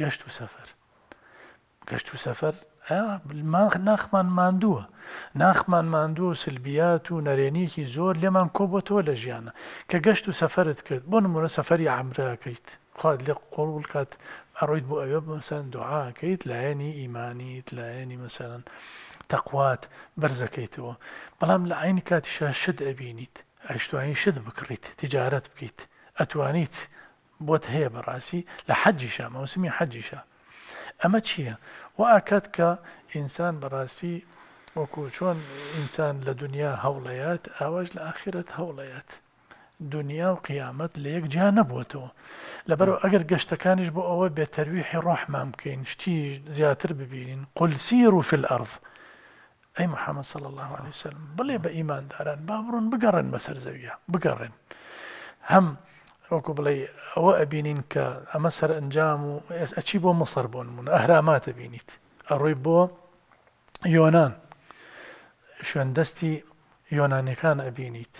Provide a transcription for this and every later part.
گەشت و سەفەر گەشت و سەفەر ماخ ناخمان ماندووە ناخمان ماندووە و سلبیات و نەرێنیکی زۆر لێمان کۆبەوە لە ژیانە کە گەشت و سەفرت کرد بۆ نمونە سەفری عمرەکەیت خواد لێ قۆڵ کات ئەڕۆیت بۆ ئەوێ مەسەن دوعاکەیت لایەنی ئیمانیت لایەنی مەسەرەن تەقوات بەرزەکەیتەوە بەڵام لە عین کاتیشە شت ئەبینیت ئەشتوانی شت بکڕیت تجارەت بکەیت ئەتوانیت. بوت هي براسي لحجشة موسمي حجشة أما ئەمە وأكاد كإنسان براسي وكوشون إنسان لدنيا هوليات أواج لآخرة هوليات دنيا هەوڵەیەات ليك لە نبوته لبرو دنیا و كانش بو یەک بترويح روح لەبەرو ئەگەر گەشتەکانیش بۆ ئەوە بێتەرویحی ڕۆحمان بکەین شتی زیاتر ببینین قلسیر الله عليه وسلم بلي بإيمان ئیمانداران بابرون بقرن مسر زويا بقرن هم حكم بلاي او ابينينكا ك امسر انجام اتشيبو مصر بون من اهرامات بينيت اريبو يونان شو اندستي يوناني كان ابينيت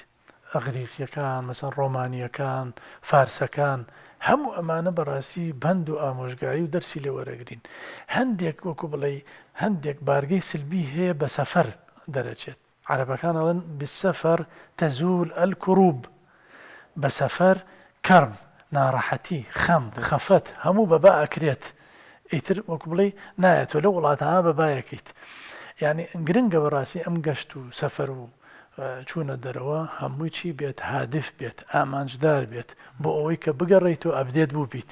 اغريقيا كان مثلا رومانيا كان فارسا كان هم امانه براسي بندو اموجاري ودرسي لي ورغرين هنديك وكبلي هنديك بارغي سلبي هي بسفر درجت عربا كان بالسفر تزول الكروب بسفر کەرم ناڕاحەتی خەم خەفەت هەموو بەبا ئەکرێت ئیتر وەک بڵێ نایە تۆ لە وڵاتها بەبایەکەیت یعنی يعني گرنگە بەڕاستی ئەم گەشت و سەفەر و آه، چوونە دەرەوە بیت چی بێت هادف بێت ئامانجدار بێت بۆ ئەوەی کە بگەڕیت و ئەبدێت بوو بیت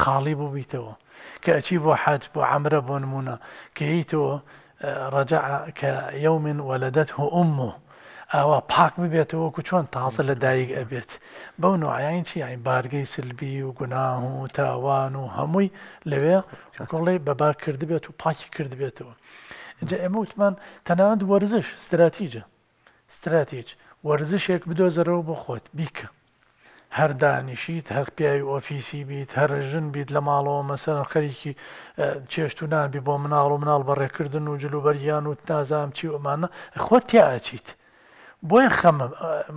خاڵی بوو بیتەوە کە ئەچی بو حاج بو عمرە بۆ نمونە کەیتەوە آه، ڕجع کە یومن وەلدەت هو امه ئاوا پاک ببێتەوە وەکو چۆن تازە لە دایک ئەبێت بەو نوعایان چی ئاین بارگەی سلبی و گوناه و تاوان و هەمووی لەوێ کۆڵی بەبا کرد بێت و پاکی کرد بێتەوە اینجا ئێمە وتمان تەنانەت وەرزش استراتیجە استراتیج وەرزشێک بدۆزەرەوە بۆ خۆت بیکە هەر دانیشیت هەر پیاوی ئۆفیسی بیت هەر ژن بیت لە ماڵەوە مەسەرن خەریکی چێشتونان بی بۆ مناڵ و مناڵ بەڕێکردن و جلوبەریان و تازام چی ئەمانە خۆت تیاچیت بۆیە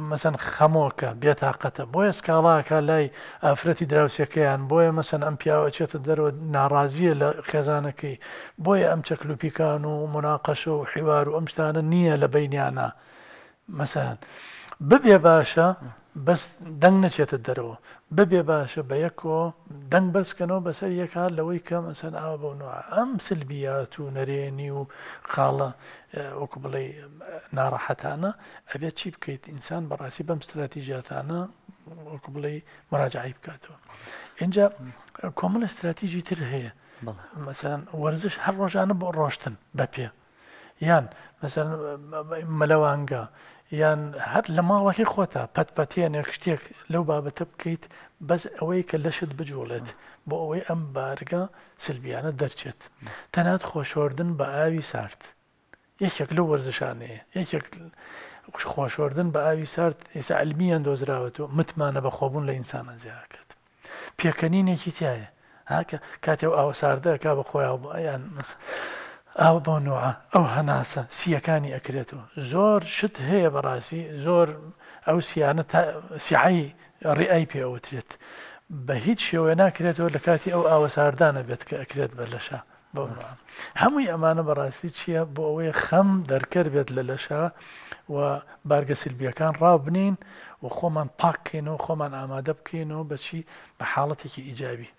مەسەن خەمۆکە بێتاقەتە بۆیە سکاڵاکە لای ئافرەتی دراوسەکەیان بۆیە مەسەن ئەم پیاوە چێتە دەرەوە ناڕازیە لە خێزانەکەی بۆیە ئەم چەکلوپیکان و مناقەشە و حیوار و ئەم شتانە نییە لە بینیانە مەسەن ببێ باشە. بەس دەنگ نەچێتە دەرەوە ببێ باشە بە یەکۆ دەنگ بەرزکەنەوە بەسەر یەکار لەوەی کە مەسەر ئاوا بەونەوە ئەم سلبیات و نەرێنی و خاڵە وەکو بڵێ ناڕەحەتانە ئەبێت چی بکەیت ئینسان بەڕاستی بەم استراتیژاتانە وەکو بڵێ مراجعی بکاتەوە. اینجا کۆمەڵ استراتیژی تر هەیە مەسەرەن وەرزش هەر ڕۆژانە بۆ ڕۆشتن بە پێ. یان مەسەر مەلەوانگە یان هەر لە ماوەکی خۆتە پەتپەتیانێک شتێک لەو بابەتە بکەیت بەس ئەوەی کە لەشت بجوڵێت بۆ ئەوەی ئەم بارگە سلبیانە دەرچێت تەنات خۆشۆردن بە ئاوی سارد یەکێک لەو وەرزشانەیە یەکێک خۆشۆردن بە ئاوی سارد ئێسا ئەلمیان دۆزراوەەوە متمانە بە خۆبوون لە ئینسانە زیاکات پێکەنینێکی تایە هاکە کاتێ ئاوە ساردە کا بە خۆیان بۆ ئەیان مثل. ئاوە بۆ نوعە ئەو هەناسە سیەکانی ئەکرێتەوە زۆر شت هەیە بەڕاستی زۆر ئەو سیانە سیعایی ڕێئای پێوەترێت بە هیچ شێوەیە ناکرێتەوە لە کاتی ئەو ئاوەساردانە بێت کە ئەکرێت بە لەشە بۆ هەمووی ئەمانە بەڕاستی چییە بۆ ئەوەی خەم دەرکەر بێت لە لەشە و بارگە سلبیەکان ڕابنین و خۆمان پاککەینەوە خۆمان ئامادە بکەینەوە بەچی بە حاڵەتێکی ئیجابی.